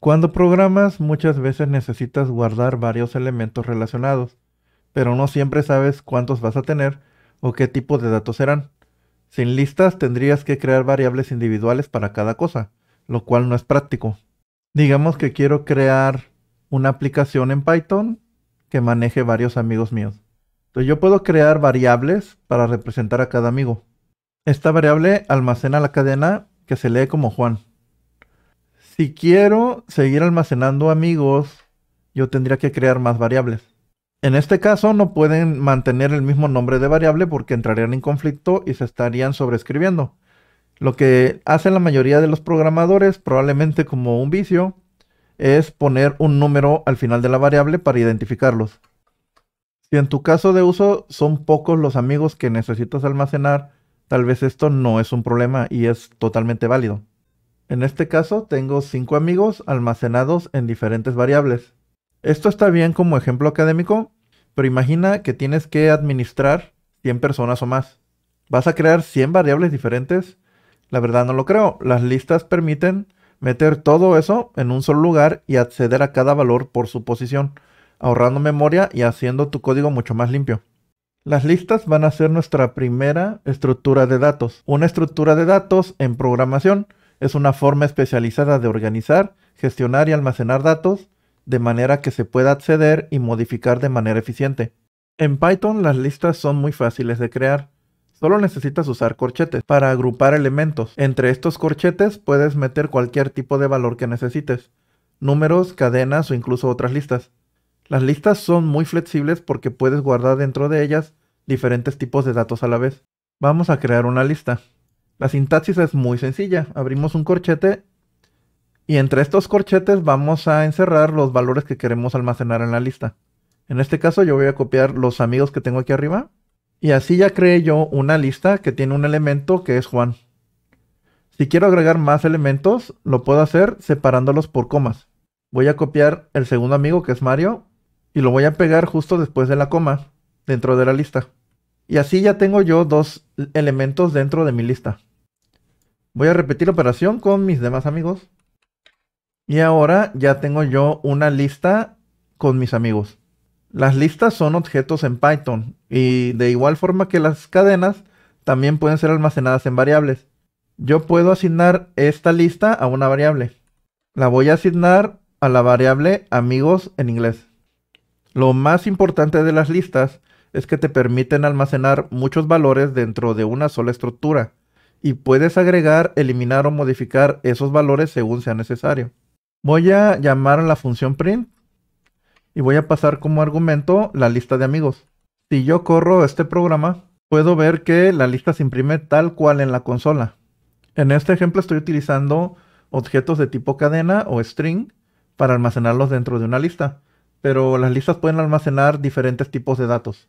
Cuando programas muchas veces necesitas guardar varios elementos relacionados, pero no siempre sabes cuántos vas a tener o qué tipo de datos serán. Sin listas tendrías que crear variables individuales para cada cosa, lo cual no es práctico. Digamos que quiero crear una aplicación en Python que maneje varios amigos míos. yo puedo crear variables para representar a cada amigo. Esta variable almacena la cadena que se lee como Juan si quiero seguir almacenando amigos, yo tendría que crear más variables. En este caso no pueden mantener el mismo nombre de variable porque entrarían en conflicto y se estarían sobrescribiendo. Lo que hacen la mayoría de los programadores, probablemente como un vicio, es poner un número al final de la variable para identificarlos. Si en tu caso de uso son pocos los amigos que necesitas almacenar, tal vez esto no es un problema y es totalmente válido. En este caso tengo 5 amigos almacenados en diferentes variables. Esto está bien como ejemplo académico, pero imagina que tienes que administrar 100 personas o más. ¿Vas a crear 100 variables diferentes? La verdad no lo creo. Las listas permiten meter todo eso en un solo lugar y acceder a cada valor por su posición, ahorrando memoria y haciendo tu código mucho más limpio. Las listas van a ser nuestra primera estructura de datos, una estructura de datos en programación es una forma especializada de organizar, gestionar y almacenar datos de manera que se pueda acceder y modificar de manera eficiente. En Python las listas son muy fáciles de crear. Solo necesitas usar corchetes para agrupar elementos. Entre estos corchetes puedes meter cualquier tipo de valor que necesites, números, cadenas o incluso otras listas. Las listas son muy flexibles porque puedes guardar dentro de ellas diferentes tipos de datos a la vez. Vamos a crear una lista. La sintaxis es muy sencilla. Abrimos un corchete y entre estos corchetes vamos a encerrar los valores que queremos almacenar en la lista. En este caso yo voy a copiar los amigos que tengo aquí arriba. Y así ya creé yo una lista que tiene un elemento que es Juan. Si quiero agregar más elementos, lo puedo hacer separándolos por comas. Voy a copiar el segundo amigo que es Mario y lo voy a pegar justo después de la coma dentro de la lista. Y así ya tengo yo dos elementos dentro de mi lista. Voy a repetir la operación con mis demás amigos. Y ahora ya tengo yo una lista con mis amigos. Las listas son objetos en Python y de igual forma que las cadenas también pueden ser almacenadas en variables. Yo puedo asignar esta lista a una variable. La voy a asignar a la variable amigos en inglés. Lo más importante de las listas es que te permiten almacenar muchos valores dentro de una sola estructura y puedes agregar, eliminar o modificar esos valores según sea necesario. Voy a llamar a la función print y voy a pasar como argumento la lista de amigos. Si yo corro este programa, puedo ver que la lista se imprime tal cual en la consola. En este ejemplo estoy utilizando objetos de tipo cadena o string para almacenarlos dentro de una lista, pero las listas pueden almacenar diferentes tipos de datos.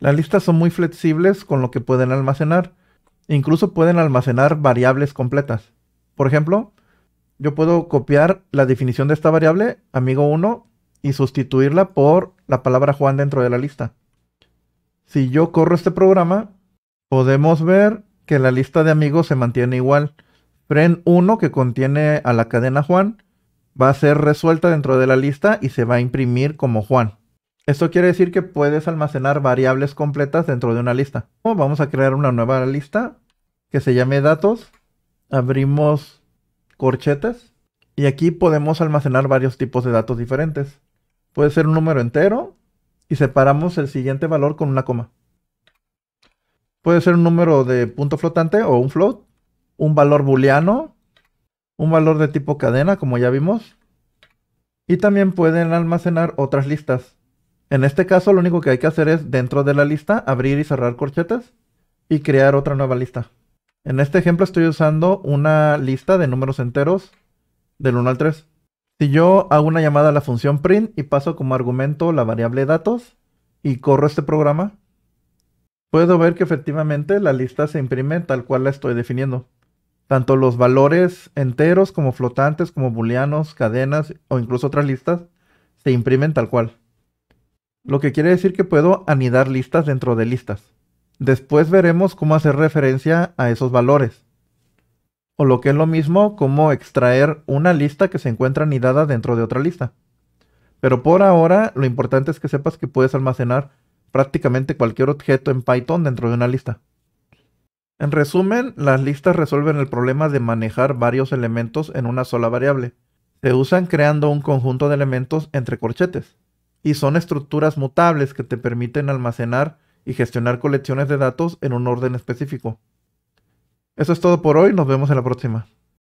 Las listas son muy flexibles con lo que pueden almacenar, Incluso pueden almacenar variables completas. Por ejemplo, yo puedo copiar la definición de esta variable, amigo 1, y sustituirla por la palabra Juan dentro de la lista. Si yo corro este programa, podemos ver que la lista de amigos se mantiene igual. fren 1, que contiene a la cadena Juan, va a ser resuelta dentro de la lista y se va a imprimir como Juan. Esto quiere decir que puedes almacenar variables completas dentro de una lista. vamos a crear una nueva lista que se llame datos. Abrimos corchetes y aquí podemos almacenar varios tipos de datos diferentes. Puede ser un número entero y separamos el siguiente valor con una coma. Puede ser un número de punto flotante o un float, un valor booleano, un valor de tipo cadena como ya vimos. Y también pueden almacenar otras listas. En este caso, lo único que hay que hacer es, dentro de la lista, abrir y cerrar corchetes y crear otra nueva lista. En este ejemplo estoy usando una lista de números enteros del 1 al 3. Si yo hago una llamada a la función print y paso como argumento la variable datos y corro este programa, puedo ver que efectivamente la lista se imprime tal cual la estoy definiendo. Tanto los valores enteros como flotantes, como booleanos, cadenas o incluso otras listas se imprimen tal cual lo que quiere decir que puedo anidar listas dentro de listas. Después veremos cómo hacer referencia a esos valores. O lo que es lo mismo, cómo extraer una lista que se encuentra anidada dentro de otra lista. Pero por ahora, lo importante es que sepas que puedes almacenar prácticamente cualquier objeto en Python dentro de una lista. En resumen, las listas resuelven el problema de manejar varios elementos en una sola variable. Se usan creando un conjunto de elementos entre corchetes y son estructuras mutables que te permiten almacenar y gestionar colecciones de datos en un orden específico. Eso es todo por hoy, nos vemos en la próxima.